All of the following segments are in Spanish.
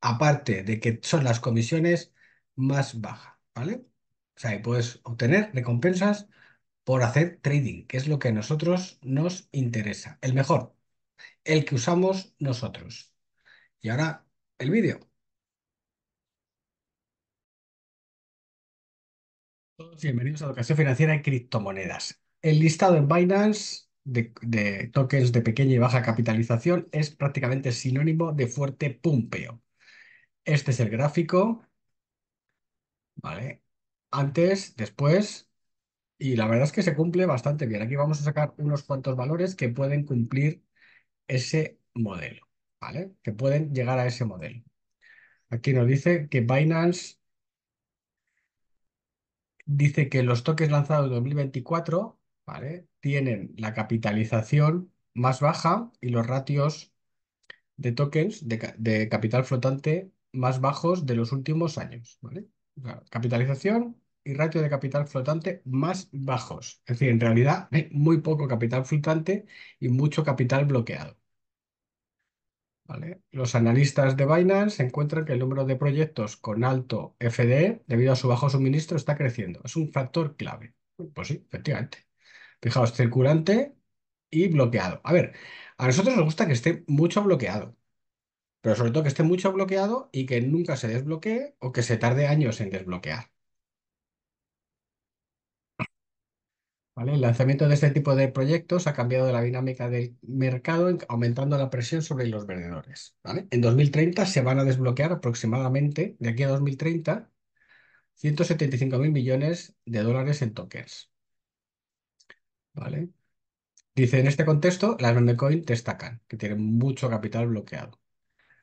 aparte de que son las comisiones más bajas, ¿vale? O sea, puedes obtener recompensas por hacer trading, que es lo que a nosotros nos interesa, el mejor, el que usamos nosotros. Y ahora el vídeo. Bienvenidos a Educación Financiera en Criptomonedas. El listado en Binance de, tokens de pequeña y baja capitalización es prácticamente sinónimo de fuerte pumpeo. Este es el gráfico, ¿vale? Antes, después, y la verdad es que se cumple bastante bien. Aquí vamos a sacar unos cuantos valores que pueden cumplir ese modelo, ¿vale? Que pueden llegar a ese modelo. Aquí nos dice que Binance dice que los tokens lanzados en 2024, ¿vale? Tienen la capitalización más baja y los ratios de tokens de, de capital flotante más bajos de los últimos años. ¿vale? capitalización y ratio de capital flotante más bajos. Es decir, en realidad hay muy poco capital flotante y mucho capital bloqueado. ¿Vale? Los analistas de Binance encuentran que el número de proyectos con alto FDE, debido a su bajo suministro, está creciendo. Es un factor clave. Pues sí, efectivamente. Fijaos, circulante y bloqueado. A ver, a nosotros nos gusta que esté mucho bloqueado pero sobre todo que esté mucho bloqueado y que nunca se desbloquee o que se tarde años en desbloquear. ¿Vale? El lanzamiento de este tipo de proyectos ha cambiado la dinámica del mercado, aumentando la presión sobre los vendedores. ¿vale? En 2030 se van a desbloquear aproximadamente, de aquí a 2030, 175.000 millones de dólares en tokens. ¿Vale? Dice, en este contexto, las memecoin coin destacan, que tienen mucho capital bloqueado.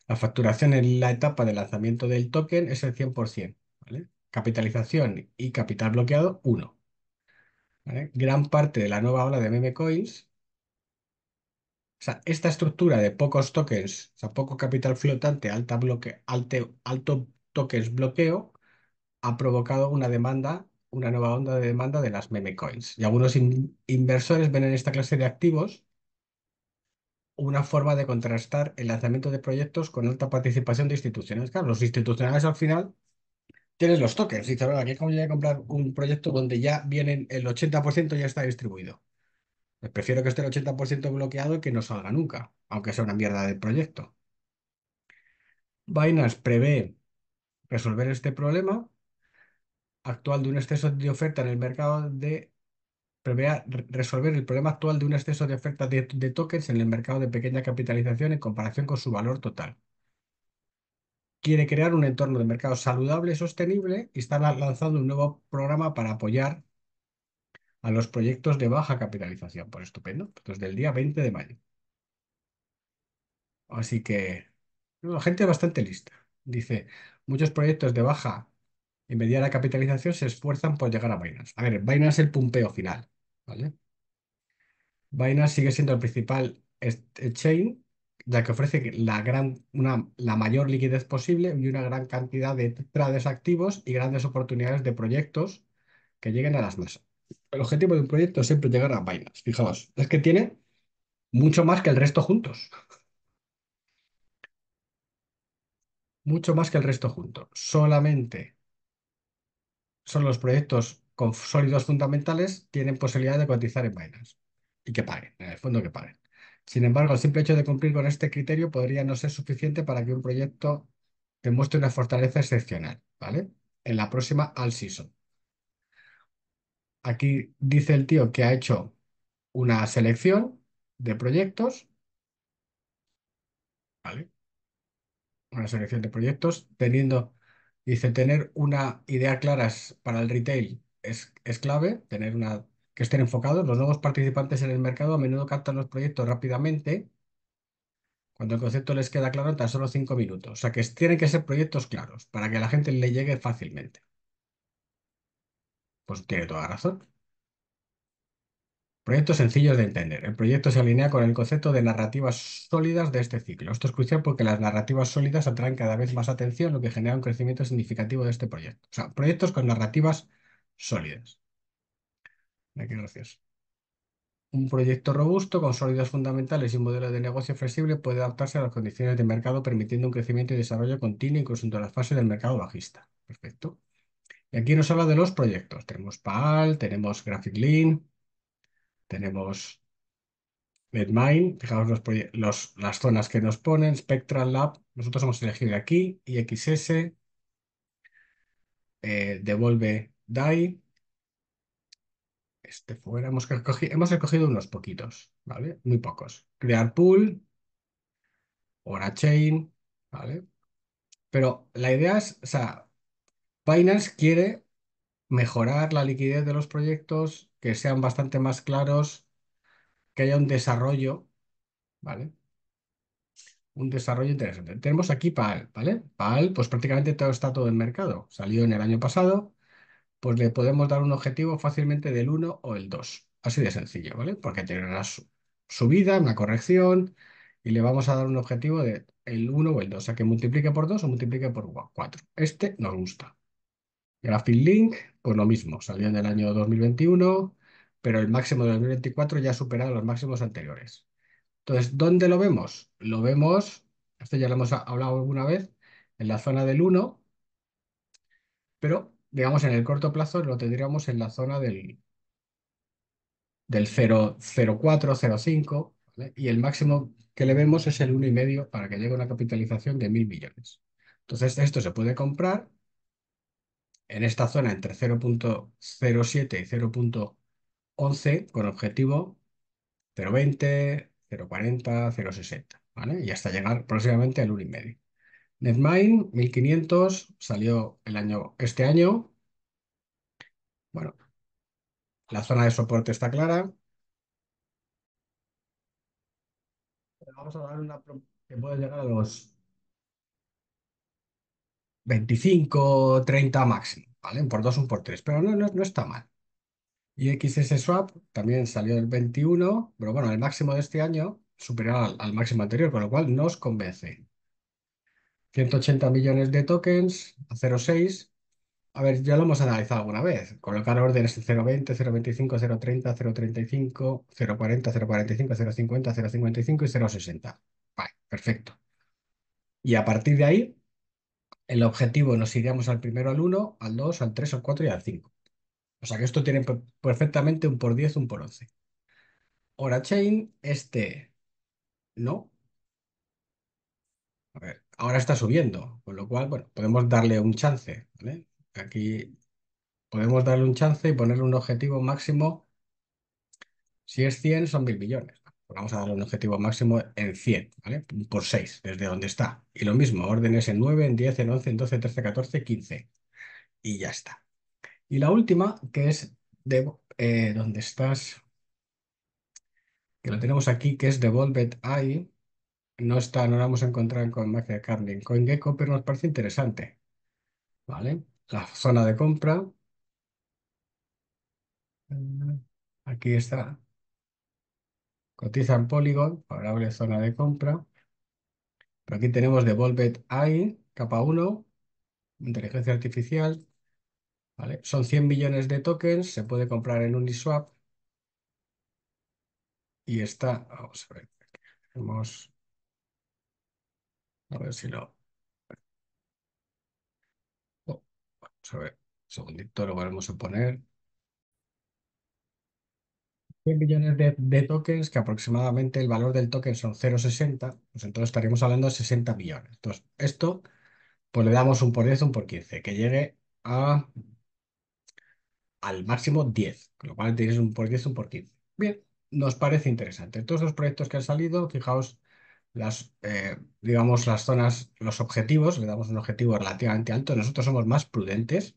La facturación en la etapa de lanzamiento del token es el 100%. Capitalización y capital bloqueado, 1. Gran parte de la nueva ola de meme coins. O sea, esta estructura de pocos tokens, o sea, poco capital flotante, alta bloque, alto tokens bloqueo, ha provocado una demanda, una nueva onda de demanda de las meme coins. Y algunos inversores ven en esta clase de activos una forma de contrastar el lanzamiento de proyectos con alta participación de instituciones. Claro, los institucionales al final tienen los tokens. Y dices, bueno, aquí como a comprar un proyecto donde ya vienen el 80% ya está distribuido. Pues prefiero que esté el 80% bloqueado y que no salga nunca, aunque sea una mierda del proyecto. Binance prevé resolver este problema actual de un exceso de oferta en el mercado de vea resolver el problema actual de un exceso de oferta de, tokens en el mercado de pequeña capitalización en comparación con su valor total quiere crear un entorno de mercado saludable y sostenible y está lanzando un nuevo programa para apoyar a los proyectos de baja capitalización. por pues estupendo, desde pues el día 20 de mayo. Así que, gente bastante lista. Dice, muchos proyectos de baja y mediana capitalización se esfuerzan por llegar a Binance. A ver, Binance es el pumpeo final. ¿vale? Binance sigue siendo el principal eh, chain ya que ofrece la, gran, una, la mayor liquidez posible y una gran cantidad de trades activos y grandes oportunidades de proyectos que lleguen a las masas. El objetivo de un proyecto es siempre llegar a Binance. Fijaos, es que tiene mucho más que el resto juntos. mucho más que el resto juntos. Solamente son los proyectos con sólidos fundamentales tienen posibilidad de cotizar en Binance y que paguen, en el fondo que paguen. Sin embargo, el simple hecho de cumplir con este criterio podría no ser suficiente para que un proyecto demuestre una fortaleza excepcional, ¿vale? En la próxima All Season. Aquí dice el tío que ha hecho una selección de proyectos, ¿vale? Una selección de proyectos, teniendo, dice, tener una idea clara para el retail es, clave tener una, que estén enfocados. Los nuevos participantes en el mercado a menudo captan los proyectos rápidamente cuando el concepto les queda claro en tan solo cinco minutos. O sea que tienen que ser proyectos claros para que a la gente le llegue fácilmente. Pues tiene toda razón. Proyectos sencillos de entender. El proyecto se alinea con el concepto de narrativas sólidas de este ciclo. Esto es crucial porque las narrativas sólidas atraen cada vez más atención, lo que genera un crecimiento significativo de este proyecto. O sea, proyectos con narrativas sólidas. Aquí, gracias. Un proyecto robusto con sólidas fundamentales y un modelo de negocio flexible puede adaptarse a las condiciones de mercado permitiendo un crecimiento y desarrollo continuo incluso en todas las fases del mercado bajista. Perfecto. Y aquí nos habla de los proyectos. Tenemos PAL, tenemos Graphic Lean, tenemos MedMine. Fijaos las zonas que nos ponen. Spectral Lab, nosotros hemos elegido aquí. IXS, eh, devuelve DAI, este fuera, hemos recogido hemos unos poquitos, ¿vale? Muy pocos. Crear pool, Orachain, ¿vale? Pero la idea es, o sea, Binance quiere mejorar la liquidez de los proyectos, que sean bastante más claros, que haya un desarrollo, ¿vale? Un desarrollo interesante. Tenemos aquí PAL, ¿vale? PAL, pues prácticamente todo está todo en mercado. Salió en el año pasado, pues le podemos dar un objetivo fácilmente del 1 o el 2. Así de sencillo, ¿vale? Porque tiene una subida, una corrección, y le vamos a dar un objetivo de 1 o el 2, o sea que multiplique por 2 o multiplique por 4. Este nos gusta. Graphic Link, pues lo mismo, salió en el año 2021, pero el máximo de 2024 ya ha superado los máximos anteriores. Entonces, ¿dónde lo vemos? Lo vemos, esto ya lo hemos hablado alguna vez, en la zona del 1, pero digamos, en el corto plazo lo tendríamos en la zona del, del 0,5, ¿vale? y el máximo que le vemos es el 1,5 para que llegue a una capitalización de 1.000 millones. Entonces, esto se puede comprar en esta zona entre 0.07 y 0.11 con objetivo 0.20, 0.40, 0.60, ¿vale? Y hasta llegar próximamente al 1,5. Netmind 1500 salió el año, este año. Bueno, la zona de soporte está clara. vamos a dar una que puede llegar a los 25, 30 máximo, ¿vale? Un Por 2, un por 3, pero no, no, está mal. Y XS Swap también salió el 21, pero bueno, el máximo de este año superior al, máximo anterior, con lo cual nos convence. 180 millones de tokens a 0,6. A ver, ya lo hemos analizado alguna vez. Colocar órdenes 0.20, 0.25, 0.30, 0.35, 0.40, 0.45, 0.50, 0.55 y 0.60. Vale, perfecto. Y a partir de ahí, el objetivo nos iríamos al primero, al 1, al 2, al 3, al 4 y al 5. O sea que esto tiene perfectamente un por 10, un por 11. Hora chain, este no. A ver ahora está subiendo, con lo cual, bueno, podemos darle un chance, ¿vale? Aquí podemos darle un chance y ponerle un objetivo máximo. Si es 100, son mil millones. Pues vamos a darle un objetivo máximo en 100, ¿vale? Por 6, desde donde está. Y lo mismo, órdenes en 9, en 10, en 11, en 12, 13, 14, 15. Y ya está. Y la última, que es de eh, donde estás, que lo tenemos aquí, que es Devolved I. No está, no la a encontrar con Michael carne en CoinGecko, pero nos parece interesante. ¿Vale? La zona de compra. Eh, aquí está. Cotiza en Polygon, favorable zona de compra. Pero aquí tenemos Devolved AI, capa 1, inteligencia artificial. ¿vale? Son 100 millones de tokens, se puede comprar en Uniswap. Y está, vamos a ver, tenemos a ver si lo... Oh, vamos a ver, un segundito, lo volvemos a poner. 100 millones de, tokens, que aproximadamente el valor del token son 0,60, pues entonces estaríamos hablando de 60 millones. Entonces, esto, pues le damos un por 10, un por 15, que llegue a al máximo 10, lo cual tienes un por 10, un por 15. Bien, nos parece interesante. Todos los proyectos que han salido, fijaos las, eh, digamos, las zonas, los objetivos, le damos un objetivo relativamente alto, nosotros somos más prudentes,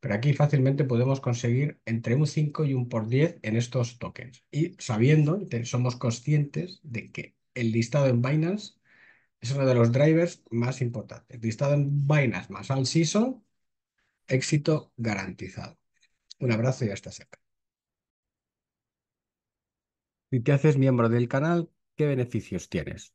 pero aquí fácilmente podemos conseguir entre un 5 y un por 10 en estos tokens. Y sabiendo, somos conscientes de que el listado en Binance es uno de los drivers más importantes. listado en Binance más al season, éxito garantizado. Un abrazo y hasta cerca Si te haces miembro del canal, ¿qué beneficios tienes?